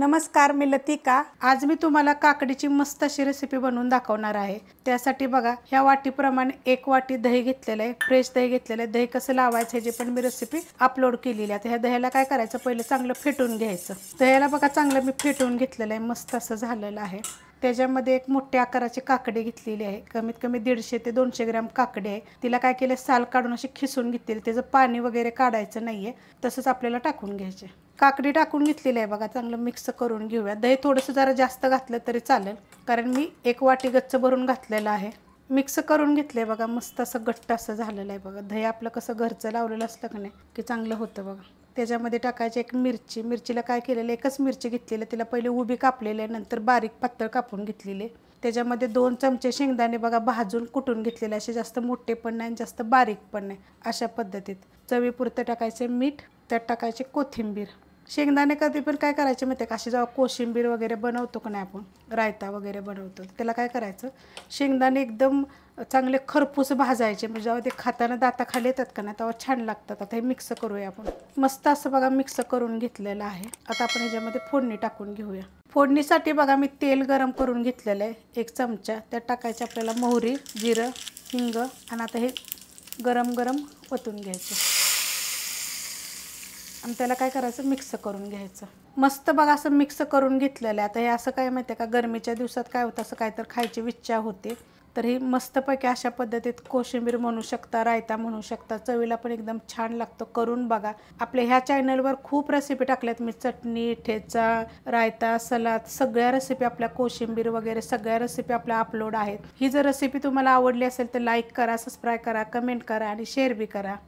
नमस्कार मी लतिका आज मी तुम्हाला काकडीची मस्त अशी रेसिपी बनवून दाखवणार आहे त्यासाठी बघा ह्या वाटीप्रमाणे एक वाटी दही घेतलेलं आहे फ्रेश दही घेतलेलं आहे दही कसं लावायचं जे पण मी रेसिपी अपलोड केलेली आहे ह्या दह्याला काय करायचं पहिलं चांगलं फिटून घ्यायचं दह्याला बघा चांगलं मी फिटून घेतलेलं आहे मस्त असं झालेलं आहे त्याच्यामध्ये एक मोठ्या आकाराची काकडी घेतलेली आहे कमीत कमी दीडशे ते दोनशे ग्रॅम काकडी आहे तिला काय केलं साल काढून अशी खिसून घेतलेली त्याचं पाणी वगैरे काढायचं नाहीये तसंच आपल्याला टाकून घ्यायचे काकडी टाकून घेतलेली आहे बघा चांगलं मिक्स करून घेऊया दही थोडंसं जरा जास्त घातलं तरी चालेल कारण मी एक वाटी गच्च भरून घातलेलं आहे मिक्स करून घेतलं आहे बघा मस्त असं घट्ट असं झालेलं आहे बघा दही आपलं कसं घरचं लावलेलं असलं का नाही की चांगलं होतं बघा त्याच्यामध्ये टाकायचे एक मिरची मिरचीला काय केलेलं एकच मिरची घेतलेली तिला पहिले उभी कापलेली आहे नंतर बारीक पातळ कापून घेतलेली त्याच्यामध्ये दोन चमचे शेंगदाणे बघा भाजून कुटून घेतलेले असे जास्त मोठे पण नाही आणि जास्त बारीक पण नाही अशा पद्धतीत चवीपुरतं टाकायचे मीठ त्यात टाकायचे कोथिंबीर शेंगदाणे कधी पण काय करायचे माहिती आहे का जेव्हा कोशिंबीर वगैरे बनवतो का नाही आपण रायता वगैरे बनवतो त्याला काय करायचं शेंगदाणे एकदम चांगले खरपूस भाजायचे म्हणजे जेव्हा ते खाताना दाता खाली येतात का नाही तेव्हा छान लागतात आता हे मिक्स करूया आपण मस्त असं बघा मिक्स करून घेतलेलं आहे आता आपण ह्याच्यामध्ये फोडणी टाकून घेऊया फोडणीसाठी बघा मी तेल गरम करून घेतलेलं आहे एक चमचा त्यात टाकायचे आपल्याला मोहरी जिरं हिंग आणि आता हे गरम गरम ओतून घ्यायचं आणि त्याला काय करायचं मिक्स करून घ्यायचं मस्त बघा असं मिक्स करून घेतलेलं आता हे असं काय माहिती का गरमीच्या दिवसात काय होतं असं काय तर खायची इच्छा होते तर ही मस्तपैकी अशा पद्धतीत कोशिंबीर म्हणू शकता रायता म्हणू शकता चवीला पण एकदम छान लागतो करून बघा आपल्या ह्या चॅनलवर खूप रेसिपी टाकल्यात मी चटणी ठेचा रायता सलाद सगळ्या रेसिपी आपल्या कोशिंबीर वगैरे सगळ्या रेसिपी आपल्या अपलोड आहेत ही जर रेसिपी तुम्हाला आवडली असेल तर लाईक करा सबस्क्राईब करा कमेंट करा आणि शेअर बी करा